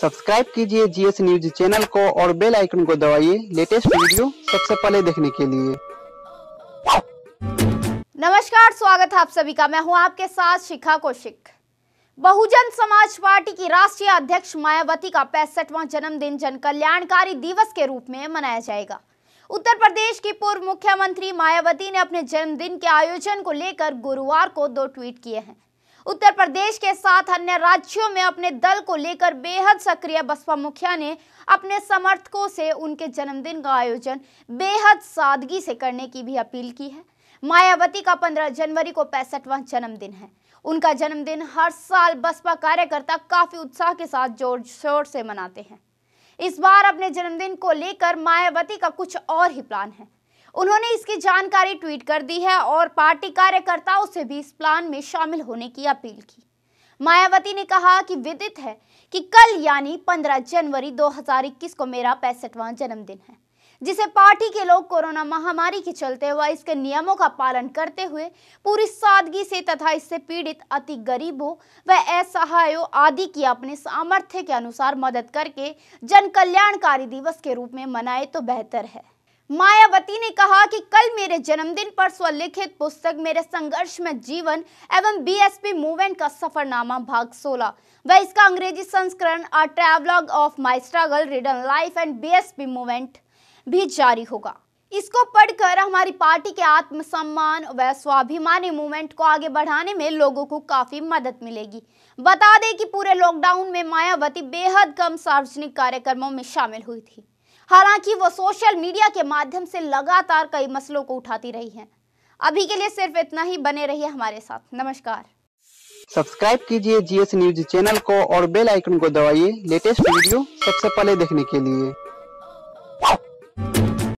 subscribe कीजिए GS news channel को और बेल आइकन को दबाइए लेटेस्ट वीडियो सबसे पहले देखने के लिए नमस्कार स्वागत है आप सभी का मैं हूं आपके साथ शिखा कौशिक बहुजन समाज पार्टी की राष्ट्रीय अध्यक्ष मायावती का पैंसठवा जन्मदिन जन कल्याणकारी दिवस के रूप में मनाया जाएगा उत्तर प्रदेश की पूर्व मुख्यमंत्री मायावती ने अपने जन्मदिन के आयोजन को लेकर गुरुवार को दो ट्वीट किए हैं उत्तर प्रदेश के साथ अन्य राज्यों में अपने दल को लेकर बेहद सक्रिय बसपा मुखिया ने अपने समर्थकों से उनके जन्मदिन का आयोजन बेहद सादगी से करने की भी अपील की है मायावती का 15 जनवरी को पैंसठवां जन्मदिन है उनका जन्मदिन हर साल बसपा कार्यकर्ता काफी उत्साह के साथ जोर शोर से मनाते हैं इस बार अपने जन्मदिन को लेकर मायावती का कुछ और ही प्लान है उन्होंने इसकी जानकारी ट्वीट कर दी है और पार्टी कार्यकर्ताओं से भी इस प्लान में शामिल होने की अपील की मायावती ने कहा कि विदित है कि कल यानी 15 जनवरी 2021 को मेरा पैंसठवां जन्मदिन है जिसे पार्टी के लोग कोरोना महामारी के चलते व इसके नियमों का पालन करते हुए पूरी सादगी से तथा इससे पीड़ित अति गरीबों व असहायों आदि की अपने सामर्थ्य के अनुसार मदद करके जन कल्याणकारी दिवस के रूप में मनाए तो बेहतर है मायावती ने कहा कि कल मेरे जन्मदिन पर स्वलिखित पुस्तक मेरे संघर्ष में जीवन एवं बीएसपी मूवमेंट का सफरनामा भाग 16 व इसका अंग्रेजी संस्करण a travelogue of my struggle ridden life and BSP movement भी जारी होगा इसको पढ़कर हमारी पार्टी के आत्मसम्मान व स्वाभिमानी मूवमेंट को आगे बढ़ाने में लोगों को काफी मदद मिलेगी बता दें कि पूरे लॉकडाउन में मायावती बेहद कम सार्वजनिक कार्यक्रमों में शामिल हुई थी हालांकि वो सोशल मीडिया के माध्यम से लगातार कई मसलों को उठाती रही हैं अभी के लिए सिर्फ इतना ही बने रहिए हमारे साथ नमस्कार सब्सक्राइब कीजिए जीएस न्यूज चैनल को और बेल आइकन को दबाइए लेटेस्ट वीडियो सबसे पहले देखने के लिए